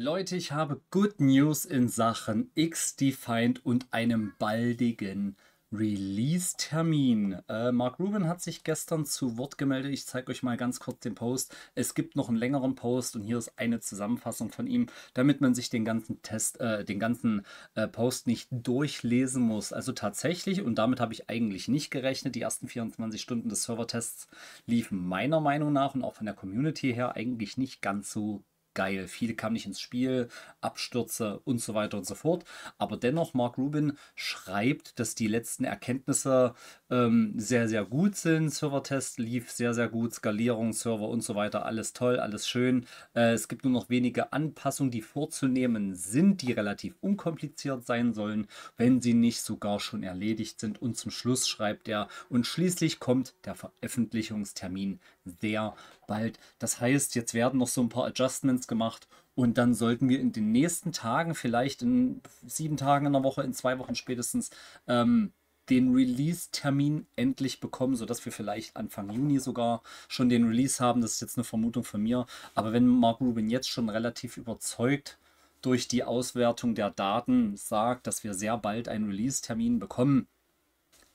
Leute, ich habe Good News in Sachen X-Defined und einem baldigen Release-Termin. Äh, Mark Rubin hat sich gestern zu Wort gemeldet. Ich zeige euch mal ganz kurz den Post. Es gibt noch einen längeren Post und hier ist eine Zusammenfassung von ihm, damit man sich den ganzen Test, äh, den ganzen äh, Post nicht durchlesen muss. Also tatsächlich, und damit habe ich eigentlich nicht gerechnet, die ersten 24 Stunden des Server-Tests liefen meiner Meinung nach und auch von der Community her eigentlich nicht ganz so geil. Viel kam nicht ins Spiel, Abstürze und so weiter und so fort. Aber dennoch, Mark Rubin schreibt, dass die letzten Erkenntnisse ähm, sehr, sehr gut sind. Servertest lief sehr, sehr gut, Skalierung, Server und so weiter, alles toll, alles schön. Äh, es gibt nur noch wenige Anpassungen, die vorzunehmen sind, die relativ unkompliziert sein sollen, wenn sie nicht sogar schon erledigt sind. Und zum Schluss schreibt er, und schließlich kommt der Veröffentlichungstermin sehr bald. Das heißt, jetzt werden noch so ein paar Adjustments Notiz gemacht. Und dann sollten wir in den nächsten Tagen, vielleicht in sieben Tagen in der Woche, in zwei Wochen spätestens, ähm, den Release-Termin endlich bekommen, sodass wir vielleicht Anfang Juni sogar schon den Release haben. Das ist jetzt eine Vermutung von mir. Aber wenn Mark Rubin jetzt schon relativ überzeugt durch die Auswertung der Daten sagt, dass wir sehr bald einen Release-Termin bekommen,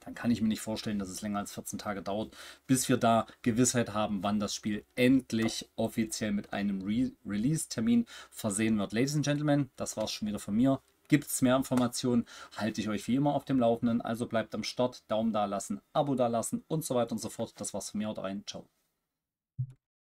dann kann ich mir nicht vorstellen, dass es länger als 14 Tage dauert, bis wir da Gewissheit haben, wann das Spiel endlich offiziell mit einem Re Release-Termin versehen wird. Ladies and Gentlemen, das war es schon wieder von mir. Gibt es mehr Informationen, halte ich euch wie immer auf dem Laufenden. Also bleibt am Start, Daumen da lassen, Abo da lassen und so weiter und so fort. Das war's von mir. Haut rein. Ciao.